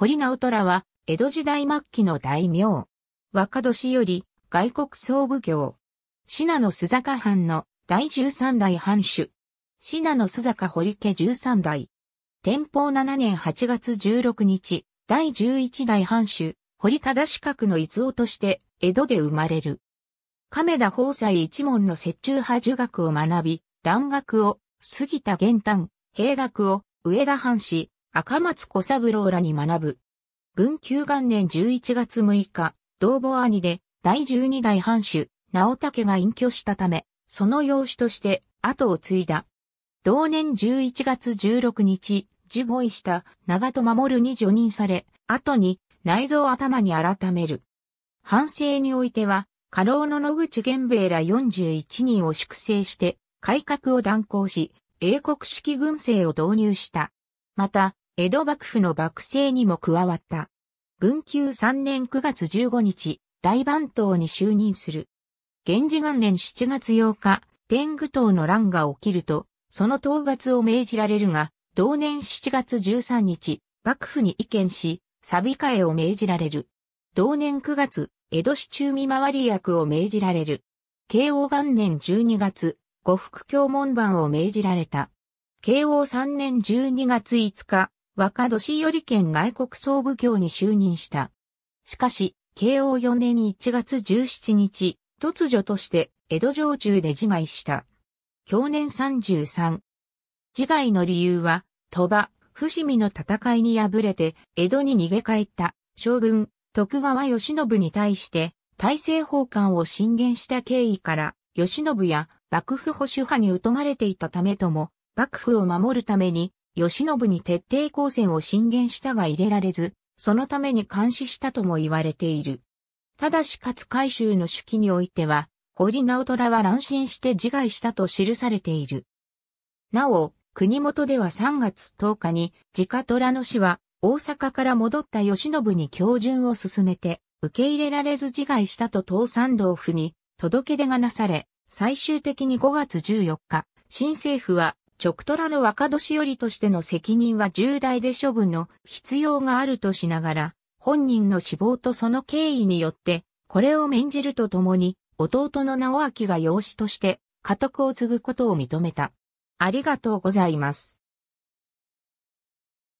堀直虎は、江戸時代末期の大名。若年より、外国総武行。信濃須坂藩の第13代藩主。信濃須坂堀家13代。天保7年8月16日、第11代藩主、堀忠四角の逸夫として、江戸で生まれる。亀田宝斎一門の折衷派儒学を学び、蘭学を、杉田玄丹、兵学を、上田藩士、赤松小三郎らに学ぶ。文久元年11月6日、同母兄で第12代藩主、直武が隠居したため、その養子として後を継いだ。同年11月16日、受護医した長戸守に除任され、後に内臓頭に改める。反省においては、家老の野口玄兵衛ら41人を粛清して、改革を断行し、英国式軍政を導入した。また、江戸幕府の幕政にも加わった。文久3年9月15日、大番頭に就任する。源氏元年7月8日、天狗党の乱が起きると、その討伐を命じられるが、同年7月13日、幕府に意見し、サビ替えを命じられる。同年9月、江戸市中見回り役を命じられる。慶応元年12月、呉服教門番を命じられた。慶応3年12月5日、若年寄県外国総武業に就任した。しかし、慶応4年1月17日、突如として江戸城中で自害した。去年33。自害の理由は、鳥羽、伏見の戦いに敗れて、江戸に逃げ帰った将軍、徳川義信に対して、大政奉還を進言した経緯から、義信や幕府保守派に疎まれていたためとも、幕府を守るために義信に徹底抗戦を進言したが入れられず、そのために監視したとも言われている。ただし勝海舟の手記においては、堀直虎は乱心して自害したと記されている。なお、国元では3月10日に、自家虎の死は、大阪から戻った義信に教順を進めて、受け入れられず自害したと東山道府に届け出がなされ、最終的に5月14日、新政府は直虎の若年寄りとしての責任は重大で処分の必要があるとしながら、本人の死亡とその経緯によって、これを免じるとともに、弟の直明が養子として、家督を継ぐことを認めた。ありがとうございます。